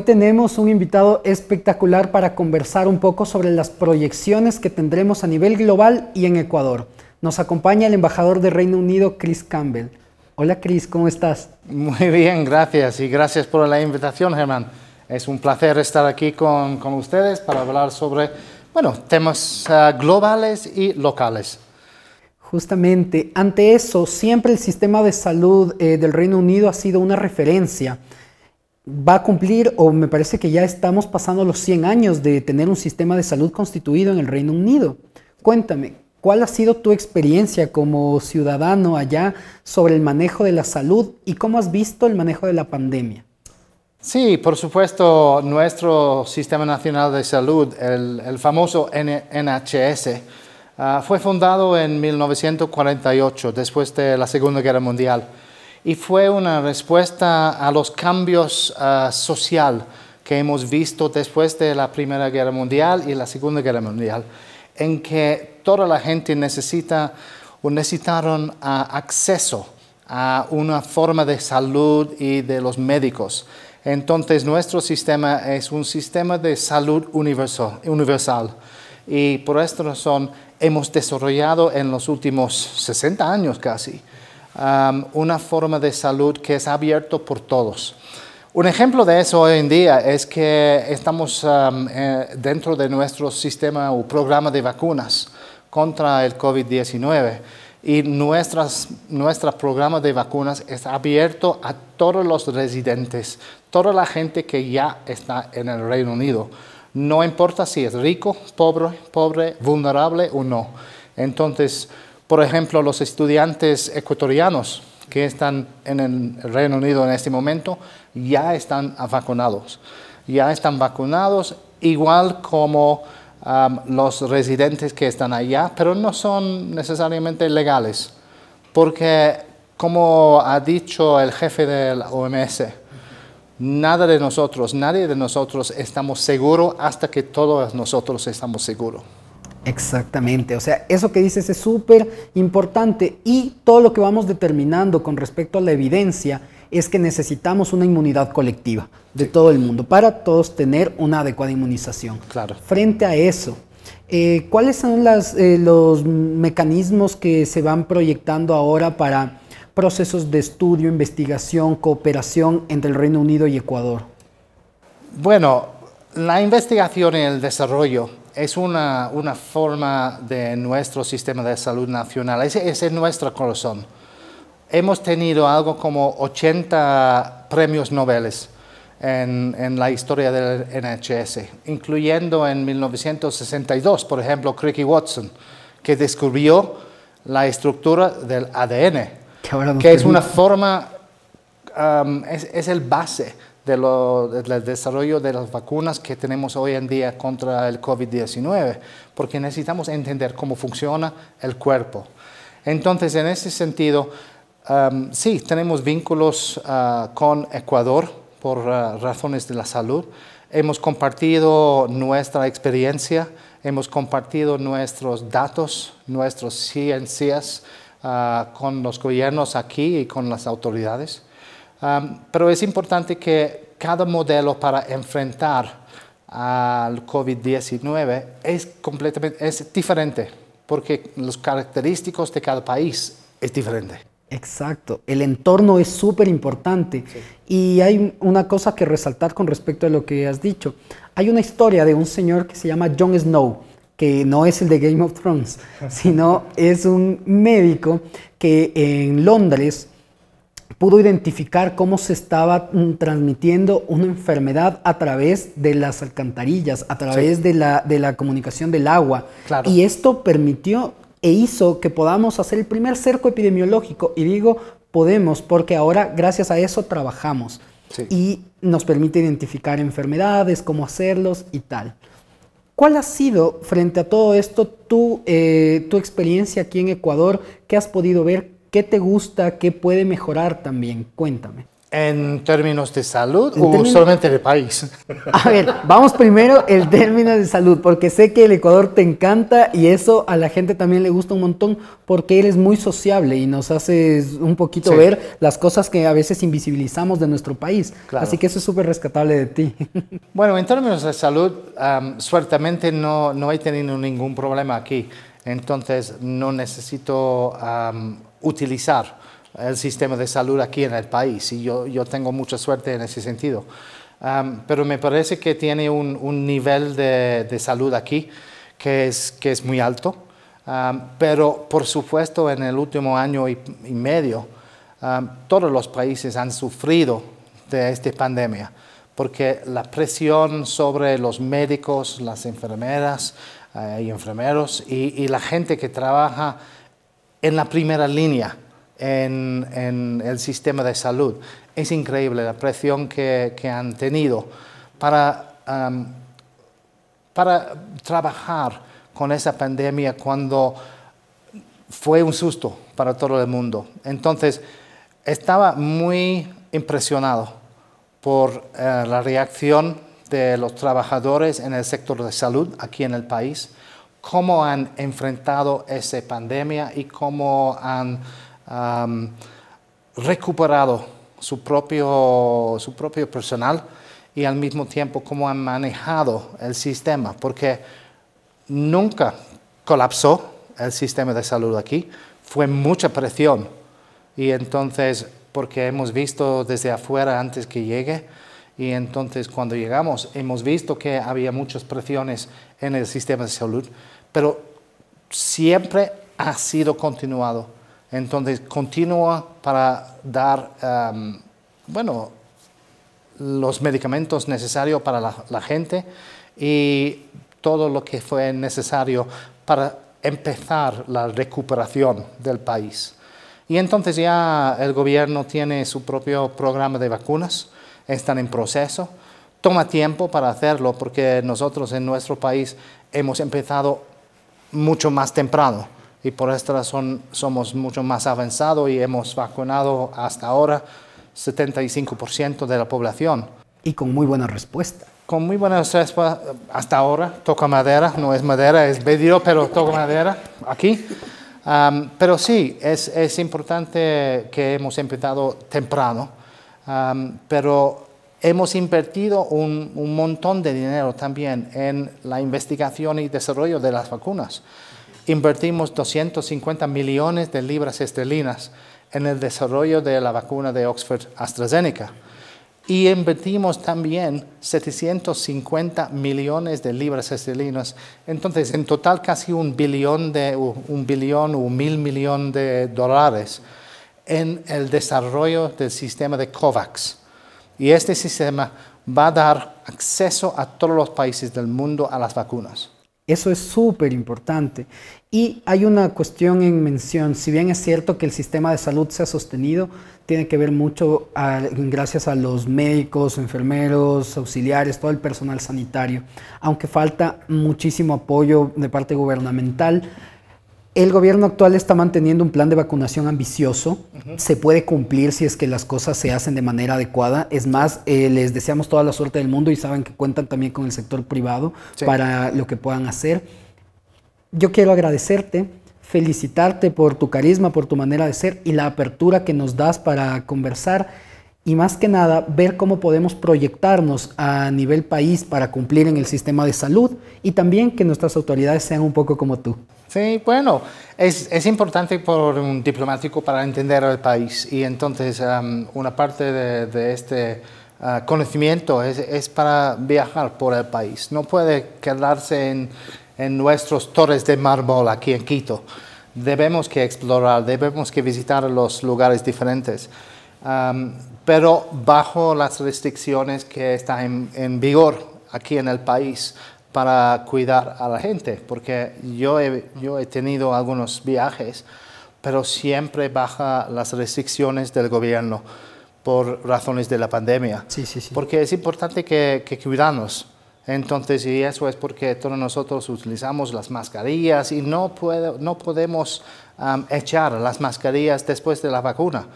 Hoy tenemos un invitado espectacular para conversar un poco sobre las proyecciones que tendremos a nivel global y en Ecuador. Nos acompaña el embajador de Reino Unido, Chris Campbell. Hola Chris, ¿cómo estás? Muy bien, gracias y gracias por la invitación, Germán. Es un placer estar aquí con, con ustedes para hablar sobre bueno, temas eh, globales y locales. Justamente, ante eso, siempre el sistema de salud eh, del Reino Unido ha sido una referencia va a cumplir, o me parece que ya estamos pasando los 100 años de tener un sistema de salud constituido en el Reino Unido. Cuéntame, ¿cuál ha sido tu experiencia como ciudadano allá sobre el manejo de la salud y cómo has visto el manejo de la pandemia? Sí, por supuesto, nuestro Sistema Nacional de Salud, el, famoso NHS, ah, fue fundado en 1948, después de la Segunda Guerra Mundial y fue una respuesta a los cambios ah, social que hemos visto después de la Primera Guerra Mundial y la Segunda Guerra Mundial, en que toda la gente necesita o necesitaron ah, acceso a una forma de salud y de los médicos. Entonces nuestro sistema es un sistema de salud universal, universal. y por esta razón hemos desarrollado en los últimos 60 años casi una forma de salud que es abierto por todos. Un ejemplo de eso hoy en día es que estamos eh, dentro de nuestro sistema o programa de vacunas contra el COVID-19 y nuestras, nuestro programa de vacunas es abierto a todos los residentes, toda la gente que ya está en el Reino Unido. No importa si es rico, pobre, pobre, vulnerable o no. Entonces, por ejemplo, los estudiantes ecuatorianos que están en el Reino Unido en este momento ya están vacunados. Ya están vacunados, igual como um, los residentes que están allá, pero no son necesariamente legales, porque como ha dicho el jefe del OMS, nada de nosotros, nadie de nosotros estamos seguros hasta que todos nosotros estamos seguros. Exactamente, o sea, eso que dices es súper importante y todo lo que vamos determinando con respecto a la evidencia es que necesitamos una inmunidad colectiva de todo el mundo para todos tener una adecuada inmunización. Claro. Frente a eso, eh, ¿cuáles son eh, los mecanismos que se van proyectando ahora para procesos de estudio, investigación, cooperación entre el Reino Unido y Ecuador? Bueno, la investigación y el desarrollo es una, forma de nuestro sistema de salud nacional, ese, es nuestro corazón. Hemos tenido algo como 80 premios Nobel en, la historia del NHS, incluyendo en 1962, por ejemplo, Cricky Watson, que descubrió la estructura del ADN, que es una forma, um, es el base de lo, del desarrollo de las vacunas que tenemos hoy en día contra el COVID-19, porque necesitamos entender cómo funciona el cuerpo. Entonces, en ese sentido, um, sí, tenemos vínculos uh, con Ecuador por uh, razones de la salud. Hemos compartido nuestra experiencia, hemos compartido nuestros datos, nuestras ciencias uh, con los gobiernos aquí y con las autoridades pero es importante que cada modelo para enfrentar al COVID-19 es completamente es diferente, porque los característicos de cada país es diferente. Exacto, el entorno es súper importante y hay una cosa que resaltar con respecto a lo que has dicho. Hay una historia de un señor que se llama John Snow, que no es el de Game of Thrones, sino es un médico que en Londres pudo identificar cómo se estaba mm, transmitiendo una enfermedad a través de las alcantarillas, a través de, la, comunicación del agua. Y esto permitió e hizo que podamos hacer el primer cerco epidemiológico. Y digo podemos porque ahora gracias a eso trabajamos. Y nos permite identificar enfermedades, cómo hacerlos y tal. ¿Cuál ha sido, frente a todo esto, tu, eh, tu experiencia aquí en Ecuador? ¿Qué has podido ver? ¿Qué te gusta? ¿Qué puede mejorar también? Cuéntame. ¿En términos de salud o solamente de país? A ver, vamos primero el término de salud, porque sé que el Ecuador te encanta y eso a la gente también le gusta un montón, porque eres muy sociable y nos haces un poquito ver las cosas que a veces invisibilizamos de nuestro país. Así que eso es súper rescatable de ti. Bueno, en términos de salud, um, suertemente no, no he tenido ningún problema aquí, entonces no necesito utilizar el sistema de salud aquí en el país y yo, tengo mucha suerte en ese sentido. pero me parece que tiene un, nivel de, salud aquí que es, que es muy alto. pero por supuesto en el último año y, medio todos los países han sufrido de esta pandemia porque la presión sobre los médicos, las enfermeras eh, y enfermeros y la gente que trabaja en la primera línea en, el sistema de salud. Es increíble la presión que, han tenido para, para trabajar con esa pandemia cuando fue un susto para todo el mundo. Entonces, estaba muy impresionado por eh, la reacción de los trabajadores en el sector de salud aquí en el país cómo han enfrentado esa pandemia y cómo han recuperado su propio, su propio personal y al mismo tiempo cómo han manejado el sistema, porque nunca colapsó el sistema de salud aquí, fue mucha presión y entonces, porque hemos visto desde afuera antes que llegue, y entonces cuando llegamos hemos visto que había muchas presiones en el sistema de salud, pero siempre ha sido continuado. Entonces continúa para dar, em, bueno, los medicamentos necesarios para la gente y todo lo que fue necesario para empezar la recuperación del país. Y entonces ya el gobierno tiene su propio programa de vacunas están en proceso. Toma tiempo para hacerlo porque nosotros en nuestro país hemos empezado mucho más temprano y por esta razón somos mucho más avanzados y hemos vacunado hasta ahora 75% de la población. Y con muy buena respuesta. Con muy buena respuesta hasta ahora. Toca madera, no es madera, es vidrio, pero toca madera aquí. pero sí, es importante que hemos empezado temprano pero hemos invertido un, un, montón de dinero también en la investigación y desarrollo de las vacunas. Invertimos 250 millones de libras esterlinas en el desarrollo de la vacuna de Oxford AstraZeneca. Y invertimos también 750 millones de libras esterlinas. Entonces, en total casi un billón, de, un billón o mil millones de dólares en el desarrollo del sistema de COVAX. Y este sistema va a dar acceso a todos los países del mundo a las vacunas. Eso es súper importante. Y hay una cuestión en mención. Si bien es cierto que el sistema de salud se ha sostenido, tiene que ver mucho gracias a los médicos, enfermeros, auxiliares, todo el personal sanitario. Aunque falta muchísimo apoyo de parte gubernamental, el gobierno actual está manteniendo un plan de vacunación ambicioso. Se puede cumplir si es que las cosas se hacen de manera adecuada. Es más, eh, les deseamos toda la suerte del mundo y saben que cuentan también con el sector privado para lo que puedan hacer. Yo quiero agradecerte, felicitarte por tu carisma, por tu manera de ser y la apertura que nos das para conversar y más que nada ver cómo podemos proyectarnos a nivel país para cumplir en el sistema de salud y también que nuestras autoridades sean un poco como tú. Sí, bueno, es, es importante por un diplomático para entender el país y entonces em, una parte de, este eh, conocimiento es, es, para viajar por el país, no puede quedarse en, en nuestros torres de mármol aquí en Quito. Debemos que explorar, debemos que visitar los lugares diferentes. Em, pero bajo las restricciones que están en, vigor aquí en el país para cuidar a la gente, porque yo he, yo he tenido algunos viajes, pero siempre bajo las restricciones del gobierno por razones de la pandemia. Sí, sí, sí. Porque es importante que, que cuidamos. Entonces, y eso es porque todos nosotros utilizamos las mascarillas y no, no podemos echar las mascarillas después de la vacuna,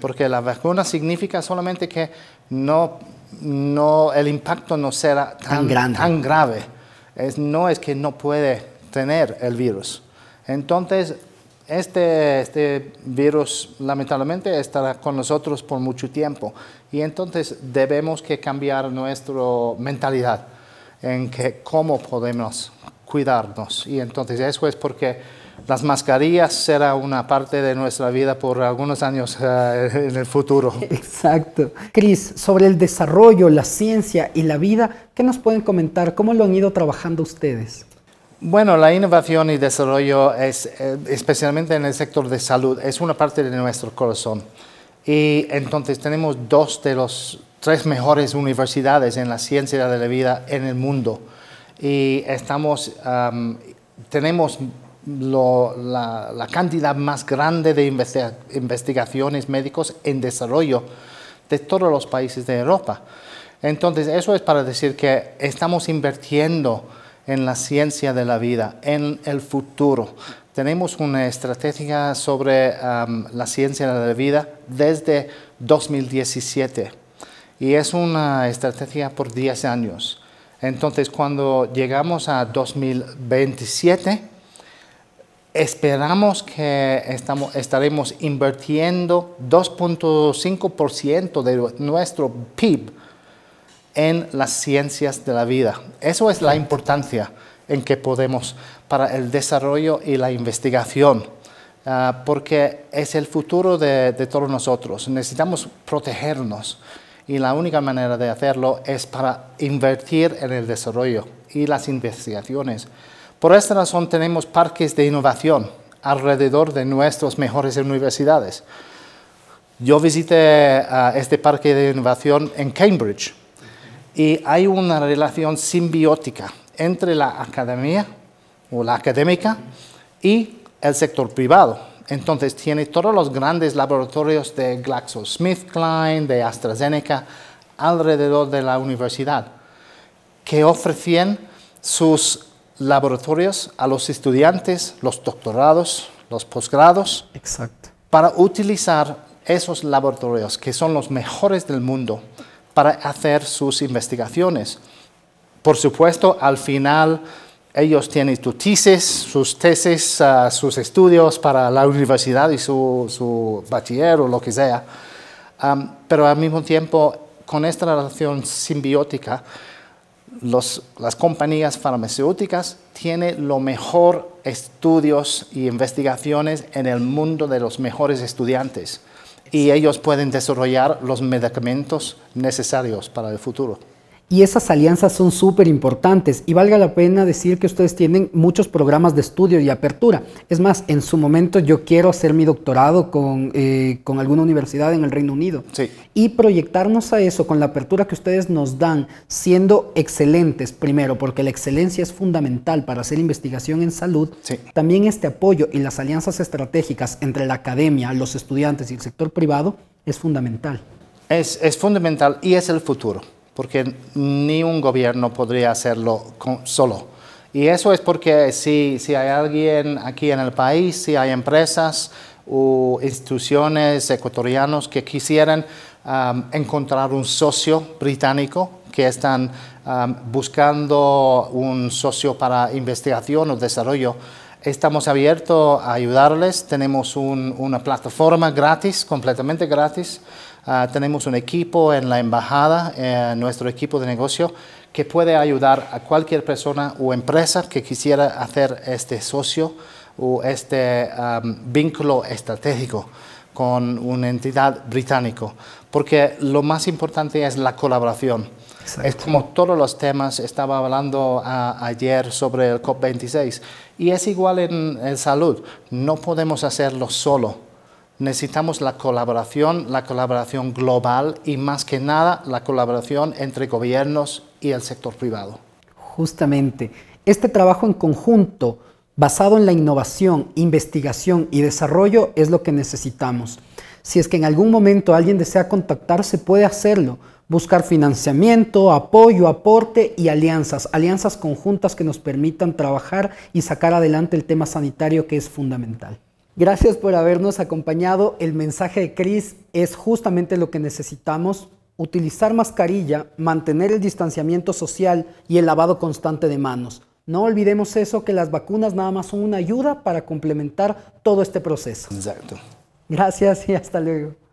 porque la vacuna significa solamente que no, no, el impacto no será tan, tan grave. Es, no es que no puede tener el virus. Entonces, este, este virus lamentablemente estará con nosotros por mucho tiempo y entonces debemos que cambiar nuestra mentalidad en que cómo podemos cuidarnos. Y entonces eso es porque las mascarillas será una parte de nuestra vida por algunos años eh, en el futuro. Exacto. Cris, sobre el desarrollo, la ciencia y la vida, ¿qué nos pueden comentar? ¿Cómo lo han ido trabajando ustedes? Bueno, la innovación y desarrollo es, eh, especialmente en el sector de salud, es una parte de nuestro corazón. Y entonces tenemos dos de los tres mejores universidades en la ciencia de la vida en el mundo. Y tenemos la, cantidad más grande de investigaciones médicos en desarrollo de todos los países de Europa. Entonces, eso es para decir que estamos invirtiendo en la ciencia de la vida, en el futuro. Tenemos una estrategia sobre la ciencia de la vida desde 2017 y es una estrategia por 10 años. Entonces, cuando llegamos a 2027, esperamos que estamos, estaremos invirtiendo 2.5% de nuestro PIB en las ciencias de la vida. Eso es la importancia en que podemos para el desarrollo y la investigación, ah, porque es el futuro de todos nosotros. Necesitamos protegernos y la única manera de hacerlo es para invertir en el desarrollo y las investigaciones. Por esta razón tenemos parques de innovación alrededor de nuestras mejores universidades. Yo visité ah, este parque de innovación en Cambridge y hay una relación simbiótica entre la academia o la académica y el sector privado entonces tiene todos los grandes laboratorios de GlaxoSmithKline, de AstraZeneca, alrededor de la universidad, que ofrecían sus laboratorios a los estudiantes, los doctorados, los posgrados, para utilizar esos laboratorios, que son los mejores del mundo, para hacer sus investigaciones. Por supuesto, al final ellos tienen sus tesis, sus tesis, ah, sus estudios para la universidad y su, bachiller o lo que sea, pero al mismo tiempo, con esta relación simbiótica, las compañías farmacéuticas tienen los mejores estudios y investigaciones en el mundo de los mejores estudiantes y ellos pueden desarrollar los medicamentos necesarios para el futuro. Y esas alianzas son súper importantes y valga la pena decir que ustedes tienen muchos programas de estudio y apertura. Es más, en su momento yo quiero hacer mi doctorado eh, con, alguna universidad en el Reino Unido sí. y proyectarnos a eso con la apertura que ustedes nos dan, siendo excelentes primero, porque la excelencia es fundamental para hacer investigación en salud. Sí. También este apoyo y las alianzas estratégicas entre la academia, los estudiantes y el sector privado es fundamental. es fundamental y es el futuro porque ni un gobierno podría hacerlo solo. Y eso es porque si, hay alguien aquí en el país, si hay empresas o instituciones ecuatorianas que quisieran um, encontrar un socio británico que están um, buscando un socio para investigación o desarrollo, Estamos abiertos a ayudarles, tenemos una plataforma gratis, completamente gratis. Ah, tenemos un equipo en la embajada, eh, nuestro equipo de negocio, que puede ayudar a cualquier persona o empresa que quisiera hacer este socio o este vínculo estratégico con una entidad británica, porque lo más importante es la colaboración. Es como todos los temas, estaba hablando ah, ayer sobre el COP26, y es igual en salud, no podemos hacerlo solo necesitamos la colaboración, la colaboración global y más que nada la colaboración entre gobiernos y el sector privado. Justamente, este trabajo en conjunto basado en la innovación, investigación y desarrollo es lo que necesitamos. Si es que en algún momento alguien desea contactarse, puede hacerlo buscar financiamiento, apoyo, aporte y alianzas, alianzas conjuntas que nos permitan trabajar y sacar adelante el tema sanitario que es fundamental. Gracias por habernos acompañado. El mensaje de Cris es justamente lo que necesitamos. Utilizar mascarilla, mantener el distanciamiento social y el lavado constante de manos. No olvidemos eso, que las vacunas nada más son una ayuda para complementar todo este proceso. Exacto. Gracias y hasta luego.